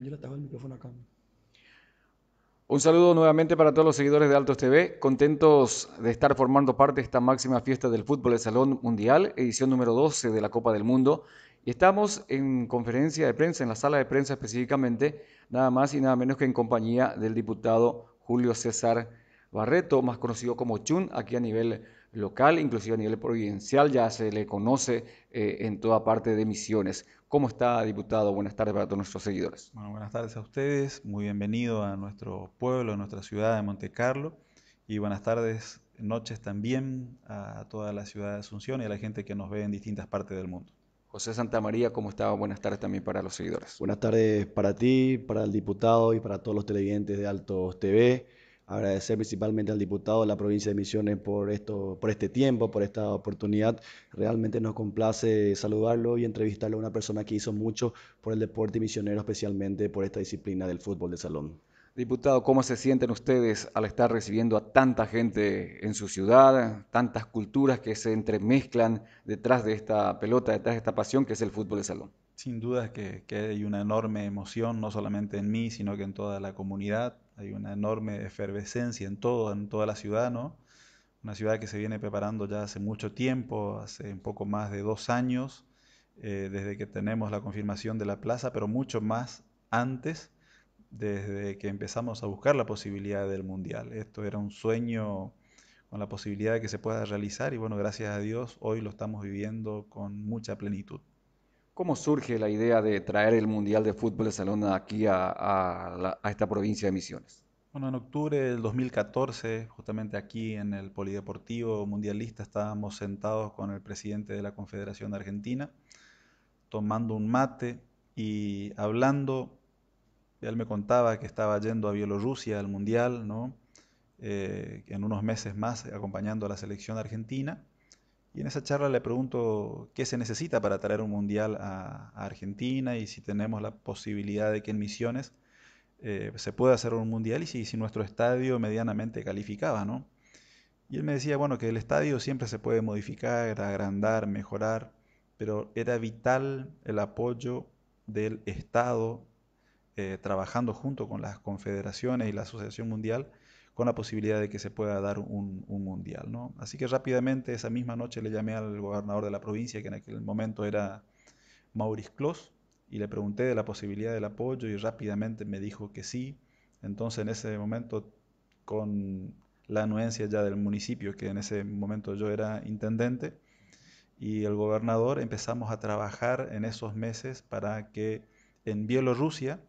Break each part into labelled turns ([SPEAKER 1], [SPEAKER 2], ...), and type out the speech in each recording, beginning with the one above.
[SPEAKER 1] Yo le atajo el micrófono acá.
[SPEAKER 2] Un saludo nuevamente para todos los seguidores de Altos TV, contentos de estar formando parte de esta máxima fiesta del fútbol del Salón Mundial, edición número 12 de la Copa del Mundo. Y estamos en conferencia de prensa, en la sala de prensa específicamente, nada más y nada menos que en compañía del diputado Julio César Barreto, más conocido como Chun, aquí a nivel local, inclusive a nivel provincial, ya se le conoce eh, en toda parte de misiones. ¿Cómo está, diputado? Buenas tardes para todos nuestros seguidores.
[SPEAKER 3] Bueno, buenas tardes a ustedes, muy bienvenido a nuestro pueblo, a nuestra ciudad de Monte Carlo, y buenas tardes, noches también a toda la ciudad de Asunción y a la gente que nos ve en distintas partes del mundo. José Santa María, ¿cómo está? Buenas tardes también para los seguidores.
[SPEAKER 1] Buenas tardes para ti, para el diputado y para todos los televidentes de Altos TV agradecer principalmente al diputado de la provincia de Misiones por, esto, por este tiempo, por esta oportunidad. Realmente nos complace saludarlo y entrevistarlo a una persona que hizo mucho por el deporte misionero, especialmente por esta disciplina del fútbol de salón.
[SPEAKER 2] Diputado, ¿cómo se sienten ustedes al estar recibiendo a tanta gente en su ciudad, tantas culturas que se entremezclan detrás de esta pelota, detrás de esta pasión que es el fútbol de salón?
[SPEAKER 3] Sin duda que, hay una enorme emoción, no solamente en mí, sino que en toda la comunidad. Hay una enorme efervescencia en todo, en toda la ciudad, ¿no? Una ciudad que se viene preparando ya hace mucho tiempo, hace un poco más de dos años, eh, desde que tenemos la confirmación de la plaza, pero mucho más antes desde que empezamos a buscar la posibilidad del Mundial. Esto era un sueño con la posibilidad de que se pueda realizar y bueno, gracias a Dios hoy lo estamos viviendo con mucha plenitud.
[SPEAKER 2] ¿Cómo surge la idea de traer el Mundial de Fútbol de Salón aquí a, esta provincia de Misiones?
[SPEAKER 3] Bueno, en octubre del 2014, justamente aquí en el Polideportivo Mundialista, estábamos sentados con el presidente de la Confederación Argentina, tomando un mate y hablando él me contaba que estaba yendo a Bielorrusia al Mundial, ¿no? Eh, en unos meses más eh, acompañando a la selección argentina. Y en esa charla le pregunto qué se necesita para traer un mundial a, Argentina y si tenemos la posibilidad de que en Misiones eh, se pueda hacer un mundial y si, nuestro estadio medianamente calificaba, ¿no? Y él me decía, bueno, que el estadio siempre se puede modificar, agrandar, mejorar, pero era vital el apoyo del Estado eh, trabajando junto con las confederaciones y la Asociación Mundial con la posibilidad de que se pueda dar un, mundial. ¿no? Así que rápidamente esa misma noche le llamé al gobernador de la provincia, que en aquel momento era Maurice Clos, y le pregunté de la posibilidad del apoyo y rápidamente me dijo que sí. Entonces en ese momento, con la anuencia ya del municipio, que en ese momento yo era intendente, y el gobernador empezamos a trabajar en esos meses para que en Bielorrusia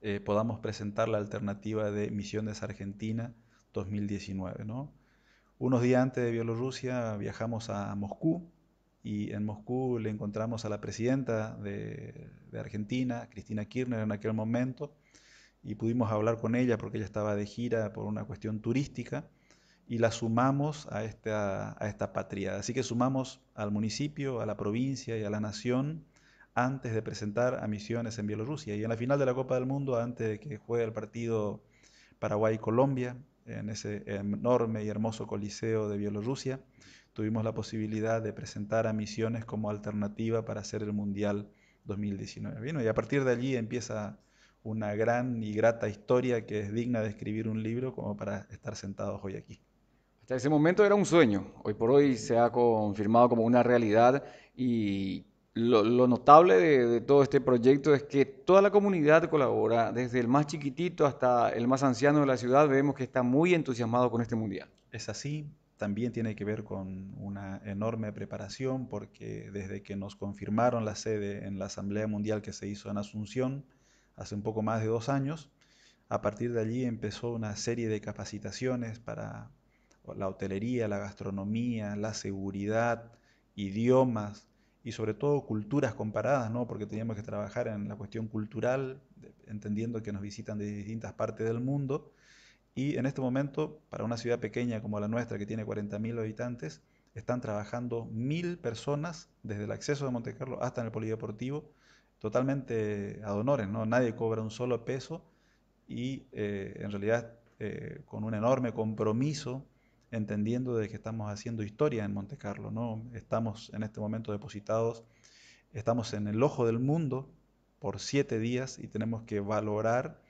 [SPEAKER 3] eh, podamos presentar la alternativa de Misiones Argentina 2019. ¿no? Unos días antes de Bielorrusia viajamos a Moscú y en Moscú le encontramos a la presidenta de, Argentina, Cristina Kirchner, en aquel momento, y pudimos hablar con ella porque ella estaba de gira por una cuestión turística y la sumamos a a esta patria. Así que sumamos al municipio, a la provincia y a la nación antes de presentar a Misiones en Bielorrusia. Y en la final de la Copa del Mundo, antes de que juegue el partido Paraguay-Colombia, en ese enorme y hermoso coliseo de Bielorrusia, tuvimos la posibilidad de presentar a Misiones como alternativa para hacer el Mundial 2019. y a partir de allí empieza una gran y grata historia que es digna de escribir un libro como para estar sentados hoy aquí.
[SPEAKER 2] Hasta ese momento era un sueño, hoy por hoy se ha confirmado como una realidad y lo, notable de, de, todo este proyecto es que toda la comunidad colabora, desde el más chiquitito hasta el más anciano de la ciudad, vemos que está muy entusiasmado con
[SPEAKER 3] este mundial. Es así, también tiene que ver con una enorme preparación, porque desde que nos confirmaron la sede en la Asamblea Mundial que se hizo en Asunción, hace un poco más de dos años, a partir de allí empezó una serie de capacitaciones para la hotelería, la gastronomía, la seguridad, idiomas, y sobre todo culturas comparadas, ¿no? porque teníamos que trabajar en la cuestión cultural, entendiendo que nos visitan de distintas partes del mundo. Y en este momento, para una ciudad pequeña como la nuestra, que tiene 40.000 habitantes, están trabajando mil personas desde el acceso de Monte Carlo hasta en el polideportivo, totalmente a honores, ¿no? nadie cobra un solo peso y eh, en realidad eh, con un enorme compromiso entendiendo de que estamos haciendo historia en Monte Carlo, ¿no? Estamos en este momento depositados, estamos en el ojo del mundo por siete días y tenemos que valorar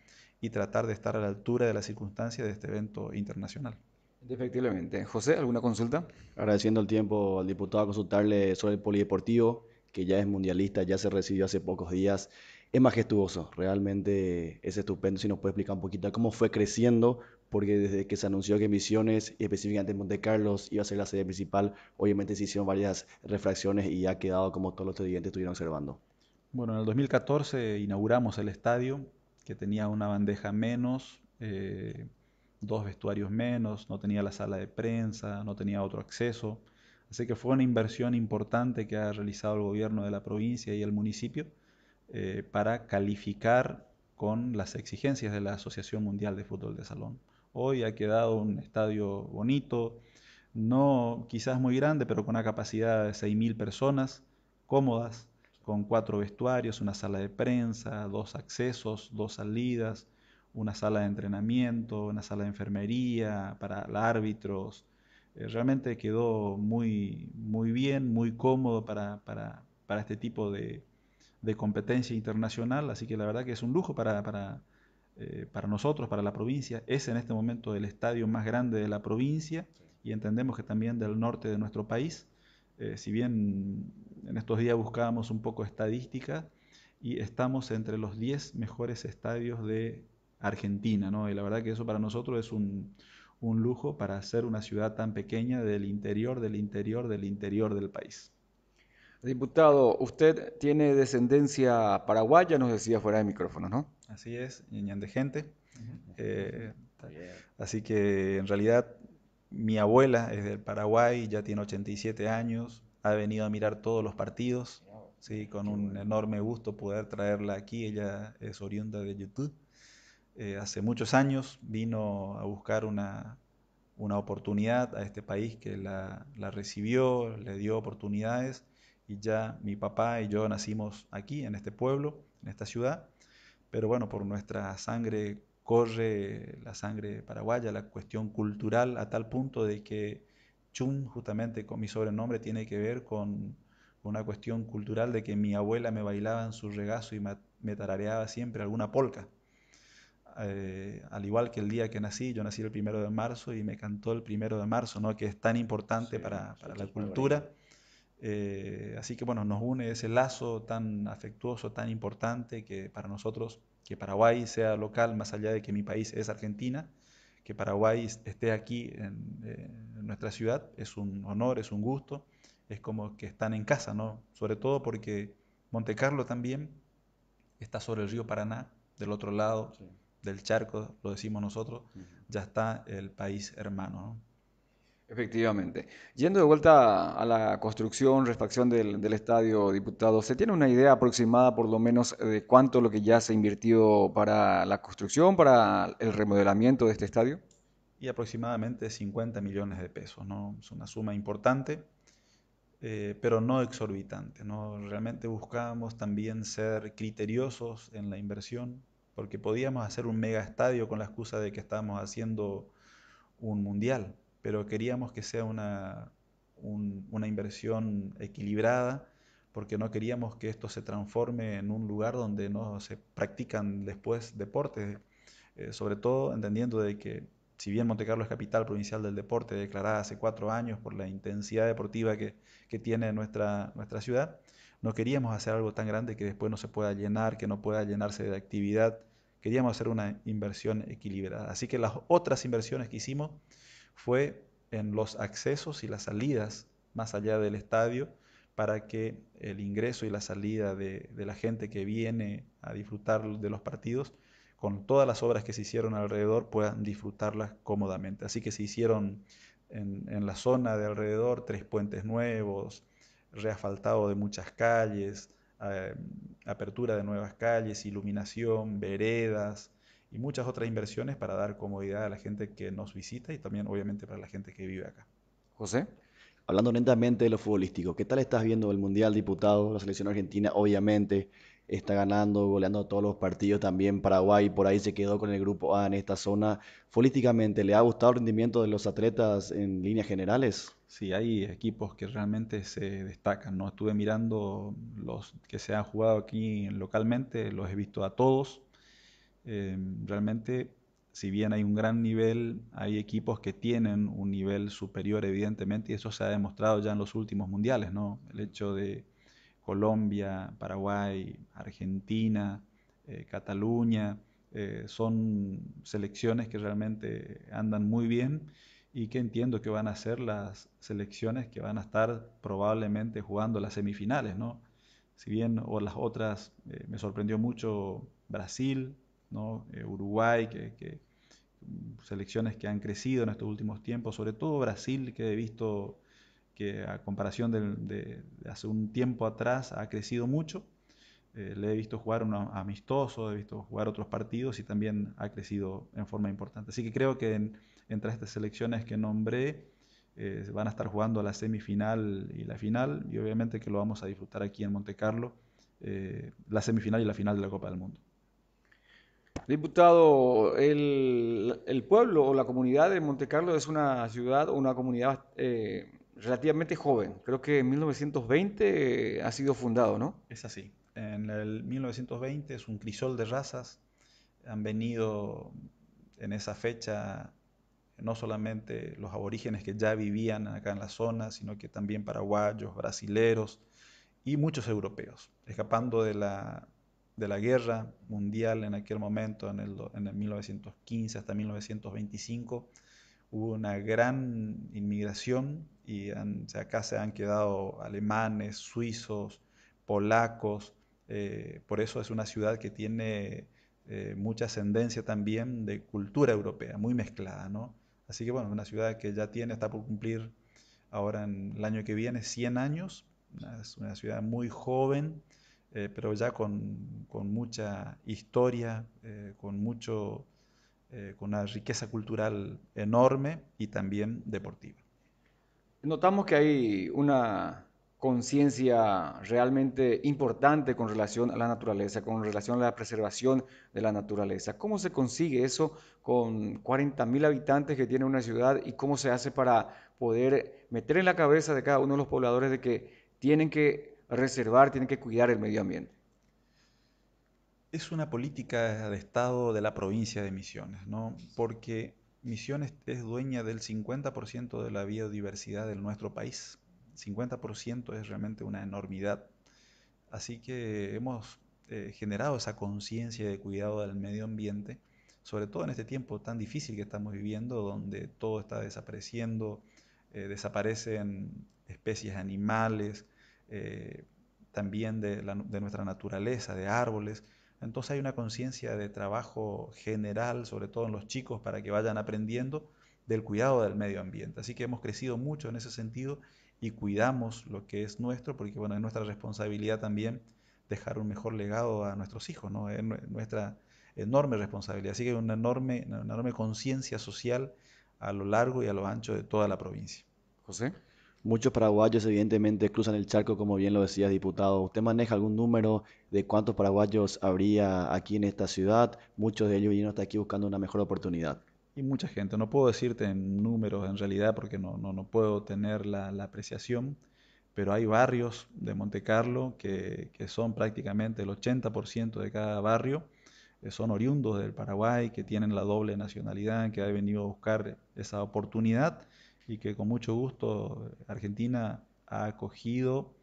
[SPEAKER 3] y tratar de estar a la altura de las circunstancias de este evento internacional.
[SPEAKER 1] Efectivamente. José, ¿alguna consulta? Agradeciendo el tiempo al diputado a consultarle sobre el polideportivo, que ya es mundialista, ya se recibió hace pocos días es majestuoso, realmente es estupendo. Si nos puede explicar un poquito cómo fue creciendo, porque desde que se anunció que Misiones, y específicamente Monte Carlos, iba a ser la sede principal, obviamente se hicieron varias refracciones y ha quedado como todos los estudiantes estuvieron observando.
[SPEAKER 3] Bueno, en el 2014 inauguramos el estadio, que tenía una bandeja menos, eh, dos vestuarios menos, no tenía la sala de prensa, no tenía otro acceso. Así que fue una inversión importante que ha realizado el gobierno de la provincia y el municipio eh, para calificar con las exigencias de la Asociación Mundial de Fútbol de Salón. Hoy ha quedado un estadio bonito, no quizás muy grande, pero con una capacidad de 6.000 personas cómodas, con cuatro vestuarios, una sala de prensa, dos accesos, dos salidas, una sala de entrenamiento, una sala de enfermería para árbitros. Eh, realmente quedó muy, muy bien, muy cómodo para este tipo de, de competencia internacional, así que la verdad que es un lujo para, eh, para, nosotros, para la provincia. Es en este momento el estadio más grande de la provincia y entendemos que también del norte de nuestro país. Eh, si bien en estos días buscábamos un poco estadística y estamos entre los 10 mejores estadios de Argentina, ¿no? Y la verdad que eso para nosotros es un, un lujo para ser una ciudad tan pequeña del interior, del interior, del interior del país.
[SPEAKER 2] Diputado, usted tiene descendencia paraguaya, nos decía fuera de micrófono, ¿no?
[SPEAKER 3] Así es, niña de gente. Eh, así que en realidad mi abuela es del Paraguay, ya tiene 87 años, ha venido a mirar todos los partidos, sí, con un enorme gusto poder traerla aquí, ella es oriunda de YouTube. Eh, hace muchos años vino a buscar una, oportunidad a este país que la, la recibió, le dio oportunidades y ya mi papá y yo nacimos aquí, en este pueblo, en esta ciudad, pero bueno, por nuestra sangre corre la sangre paraguaya, la cuestión cultural, a tal punto de que Chun, justamente con mi sobrenombre, tiene que ver con una cuestión cultural de que mi abuela me bailaba en su regazo y me tarareaba siempre alguna polca. Eh, al igual que el día que nací, yo nací el primero de marzo y me cantó el primero de marzo, ¿no? que es tan importante para, la cultura. Eh, así que bueno, nos une ese lazo tan afectuoso, tan importante que para nosotros, que Paraguay sea local, más allá de que mi país es Argentina, que Paraguay esté aquí en, eh, nuestra ciudad, es un honor, es un gusto, es como que están en casa, ¿no? Sobre todo porque Monte Carlo también está sobre el río Paraná, del otro lado del charco, lo decimos nosotros, ya está el país hermano, ¿no?
[SPEAKER 2] Efectivamente. Yendo de vuelta a la construcción, refacción del, estadio, diputado, ¿se tiene una idea aproximada por lo menos de cuánto lo que ya se invirtió para la construcción, para el remodelamiento de este estadio?
[SPEAKER 3] Y aproximadamente 50 millones de pesos, ¿no? Es una suma importante, eh, pero no exorbitante, ¿no? Realmente buscábamos también ser criteriosos en la inversión, porque podíamos hacer un mega estadio con la excusa de que estábamos haciendo un mundial pero queríamos que sea una, una inversión equilibrada porque no queríamos que esto se transforme en un lugar donde no se practican después deportes, eh, sobre todo entendiendo de que si bien Monte es capital provincial del deporte, declarada hace cuatro años por la intensidad deportiva que, tiene nuestra, nuestra ciudad, no queríamos hacer algo tan grande que después no se pueda llenar, que no pueda llenarse de actividad. Queríamos hacer una inversión equilibrada. Así que las otras inversiones que hicimos fue en los accesos y las salidas más allá del estadio para que el ingreso y la salida de, la gente que viene a disfrutar de los partidos con todas las obras que se hicieron alrededor puedan disfrutarlas cómodamente. Así que se hicieron en, la zona de alrededor tres puentes nuevos, reasfaltado de muchas calles, eh, apertura de nuevas calles, iluminación, veredas, y muchas otras inversiones para dar comodidad a la gente que nos visita y también obviamente para la gente que vive acá.
[SPEAKER 1] José. Hablando lentamente de lo futbolístico, ¿qué tal estás viendo el Mundial, diputado? La selección argentina obviamente está ganando, goleando todos los partidos también. Paraguay por ahí se quedó con el grupo A en esta zona. ¿Futbolísticamente ¿le ha gustado el rendimiento de los
[SPEAKER 3] atletas en líneas generales? Sí, hay equipos que realmente se destacan. No estuve mirando los que se han jugado aquí localmente, los he visto a todos. Em, realmente, si bien hay un gran nivel, hay equipos que tienen un nivel superior, evidentemente, y eso se ha demostrado ya en los últimos mundiales, ¿no? El hecho de Colombia, Paraguay, Argentina, eh, Cataluña, eh, son selecciones que realmente andan muy bien y que entiendo que van a ser las selecciones que van a estar probablemente jugando las semifinales, ¿no? Si bien, o las otras, eh, me sorprendió mucho Brasil, eh, Uruguay, que, selecciones que han crecido en estos últimos tiempos, sobre todo Brasil, que he visto que a comparación de, hace un tiempo atrás ha crecido mucho. Eh, le he visto jugar unos amistoso he visto jugar otros partidos y también ha crecido en forma importante. Así que creo que entre estas selecciones que nombré eh, van a estar jugando la semifinal y la final y obviamente que lo vamos a disfrutar aquí en Monte Carlo, la semifinal y la final de la Copa del Mundo.
[SPEAKER 2] Diputado, el, pueblo o la comunidad de Monte Carlo es una ciudad o una comunidad eh, relativamente joven. Creo que en 1920 eh, ha sido fundado, ¿no?
[SPEAKER 3] Es así. En el 1920 es un crisol de razas. Han venido en esa fecha no solamente los aborígenes que ya vivían acá en la zona, sino que también paraguayos, brasileros y muchos europeos, escapando de la de la guerra mundial en aquel momento, en el, 1915 hasta 1925, hubo una gran inmigración y acá se han quedado alemanes, suizos, polacos. Eh, por eso es una ciudad que tiene eh, mucha ascendencia también de cultura europea, muy mezclada, ¿no? Así que bueno, es una ciudad que ya tiene, está por cumplir ahora el año que viene 100 años, es una ciudad muy joven eh, pero ya con, mucha historia, eh, con, mucho, eh, con una riqueza cultural enorme y también deportiva.
[SPEAKER 2] Notamos que hay una conciencia realmente importante con relación a la naturaleza, con relación a la preservación de la naturaleza. ¿Cómo se consigue eso con 40.000 habitantes que tiene una ciudad y cómo se hace para poder meter en la cabeza de cada uno de los pobladores de que tienen que reservar, tiene que cuidar el medio ambiente.
[SPEAKER 3] Es una política de Estado de la provincia de Misiones, ¿no? Porque Misiones es dueña del 50% de la biodiversidad de nuestro país. 50% es realmente una enormidad. Así que hemos eh, generado esa conciencia de cuidado del medio ambiente, sobre todo en este tiempo tan difícil que estamos viviendo, donde todo está desapareciendo, eh, desaparecen especies animales, eh, también de, nuestra naturaleza, de árboles. Entonces hay una conciencia de trabajo general, sobre todo en los chicos, para que vayan aprendiendo del cuidado del medio ambiente. Así que hemos crecido mucho en ese sentido y cuidamos lo que es nuestro, porque bueno, es nuestra responsabilidad también dejar un mejor legado a nuestros hijos, ¿no? Es nuestra enorme responsabilidad. Así que hay una enorme, una enorme conciencia social a lo largo y a lo ancho de toda la provincia. José.
[SPEAKER 1] Muchos paraguayos evidentemente cruzan el charco, como bien lo decías, diputado. ¿Usted maneja algún número de cuántos paraguayos habría aquí en esta ciudad? Muchos de ellos vienen hasta aquí buscando una mejor oportunidad.
[SPEAKER 3] Y mucha gente, no puedo decirte en números en realidad porque no, no, puedo tener la, apreciación, pero hay barrios de Monte Carlo que, son prácticamente el 80% de cada barrio, eh, son oriundos del Paraguay, que tienen la doble nacionalidad, que han venido a buscar esa oportunidad y que con mucho gusto Argentina ha acogido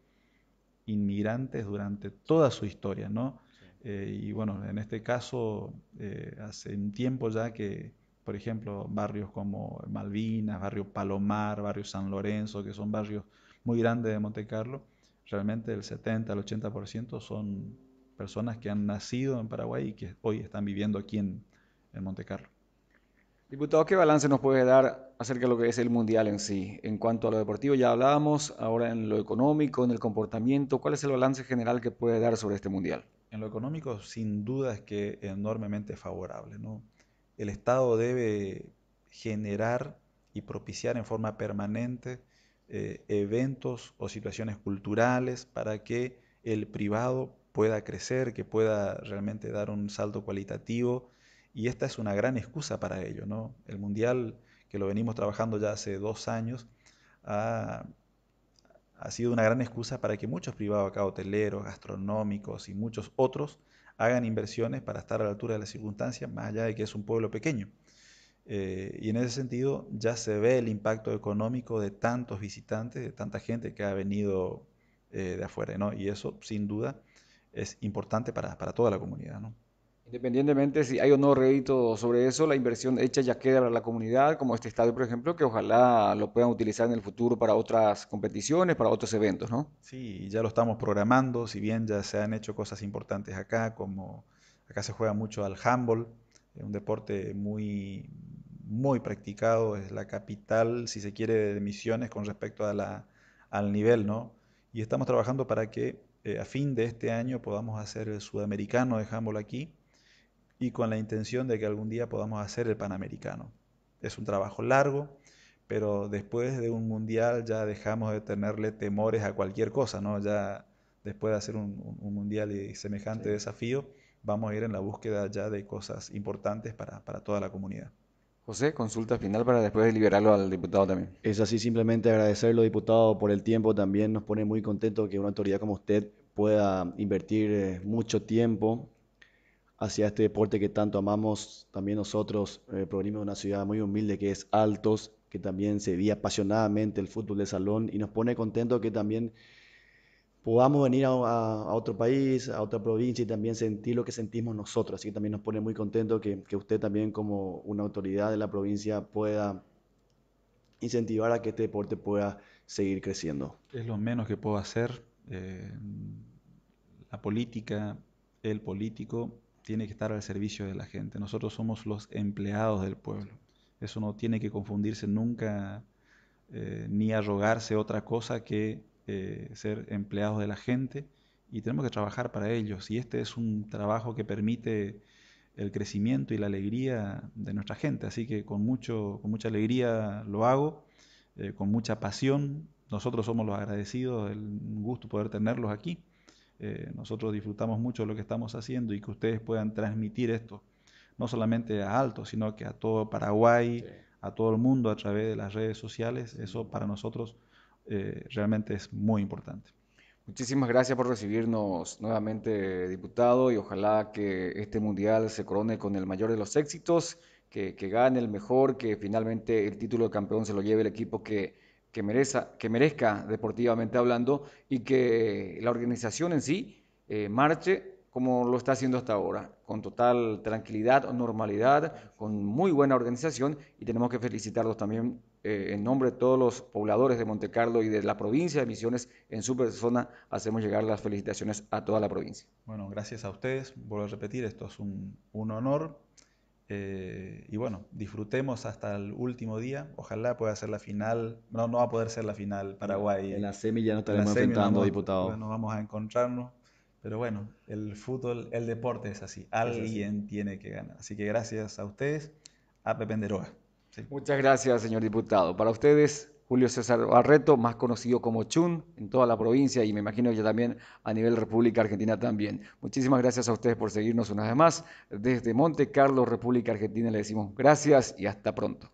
[SPEAKER 3] inmigrantes durante toda su historia, ¿no? Eh, y bueno, en este caso, eh, hace un tiempo ya que, por ejemplo, barrios como Malvinas, barrio Palomar, barrio San Lorenzo, que son barrios muy grandes de Monte Carlo, realmente el 70 al 80% son personas que han nacido en Paraguay y que hoy están viviendo aquí en Monte Carlo.
[SPEAKER 2] Diputado, ¿qué balance nos puede dar acerca de lo que es el Mundial en sí? En cuanto a lo deportivo ya hablábamos, ahora en lo económico, en el comportamiento, ¿cuál es el balance general que puede dar sobre este Mundial?
[SPEAKER 3] En lo económico, sin duda es que enormemente favorable. El Estado debe generar y propiciar en forma permanente eh, eventos o situaciones culturales para que el privado pueda crecer, que pueda realmente dar un salto cualitativo y esta es una gran excusa para ello. ¿no? El Mundial, que lo venimos trabajando ya hace dos años, ha, sido una gran excusa para que muchos privados acá, hoteleros, gastronómicos y muchos otros, hagan inversiones para estar a la altura de las circunstancias, más allá de que es un pueblo pequeño. Eh, y en ese sentido ya se ve el impacto económico de tantos visitantes, de tanta gente que ha venido eh, de afuera, ¿no? Y eso, sin duda, es importante para, para toda la comunidad, ¿no?
[SPEAKER 2] Independientemente si hay o no rédito sobre eso, la inversión hecha ya queda para la comunidad, como este estadio, por ejemplo, que ojalá lo puedan utilizar en el futuro para otras competiciones, para otros eventos, ¿no?
[SPEAKER 3] Sí, ya lo estamos programando, si bien ya se han hecho cosas importantes acá, como acá se juega mucho al handball, un deporte muy, muy practicado, es la capital, si se quiere, de misiones con respecto a la, al nivel, ¿no? Y estamos trabajando para que eh, a fin de este año podamos hacer el sudamericano de handball aquí y con la intención de que algún día podamos hacer el Panamericano. Es un trabajo largo, pero después de un mundial ya dejamos de tenerle temores a cualquier cosa, ¿no? Ya después de hacer un, mundial y semejante desafío, vamos a ir en la búsqueda ya de cosas importantes para, toda la comunidad.
[SPEAKER 1] José, consulta final para después liberarlo al diputado también. Es así, simplemente agradecerlo, diputado, por el tiempo. También nos pone muy contento que una autoridad como usted pueda invertir eh, mucho tiempo hacia este deporte que tanto amamos. También nosotros eh, provenimos de una ciudad muy humilde que es Altos, que también se vía apasionadamente el fútbol de salón y nos pone contento que también podamos venir a, otro país, a otra provincia y también sentir lo que sentimos nosotros. Así que también nos pone muy contento que, usted también como una autoridad de la provincia pueda incentivar a que este deporte pueda seguir creciendo.
[SPEAKER 3] Es lo menos que puedo hacer. Eh, la política, el político, tiene que estar al servicio de la gente. Nosotros somos los empleados del pueblo. Eso no tiene que confundirse nunca eh, ni arrogarse otra cosa que eh, ser empleados de la gente y tenemos que trabajar para ellos. Y este es un trabajo que permite el crecimiento y la alegría de nuestra gente. Así que con, mucho, con mucha alegría lo hago, eh, con mucha pasión. Nosotros somos los agradecidos, el gusto poder tenerlos aquí. Eh, nosotros disfrutamos mucho lo que estamos haciendo y que ustedes puedan transmitir esto, no solamente a Alto, sino que a todo Paraguay, a todo el mundo a través de las redes sociales. Eso para nosotros eh, realmente es muy importante. Muchísimas
[SPEAKER 2] gracias por recibirnos nuevamente, diputado, y ojalá que este mundial se corone con el mayor de los éxitos, que gane el mejor, que finalmente el título de campeón se lo lleve el equipo que, que, que merezca deportivamente hablando y que la organización en sí eh, marche como lo está haciendo hasta ahora, con total tranquilidad, normalidad, con muy buena organización y tenemos que felicitarlos también eh, en nombre de todos los pobladores de Monte Carlo y de la provincia de Misiones, en su persona hacemos llegar las felicitaciones a toda la provincia.
[SPEAKER 3] Bueno, gracias a ustedes, vuelvo a repetir, esto es un, un honor eh, y bueno, disfrutemos hasta el último día. Ojalá pueda ser la final. No, no va a poder ser la final Paraguay. En la semi ya no estaremos enfrentando, diputado. No vamos a encontrarnos. Pero bueno, el fútbol, el deporte es así. Alguien tiene que ganar. Así que gracias a ustedes, a Pependeroa.
[SPEAKER 2] Sí. Muchas gracias, señor diputado. Para ustedes, Julio César Barreto, más conocido como Chun, en toda la provincia y me imagino que también a nivel República Argentina también. Muchísimas gracias a ustedes por seguirnos una vez más. Desde Monte Carlo, República Argentina, le decimos gracias y hasta pronto.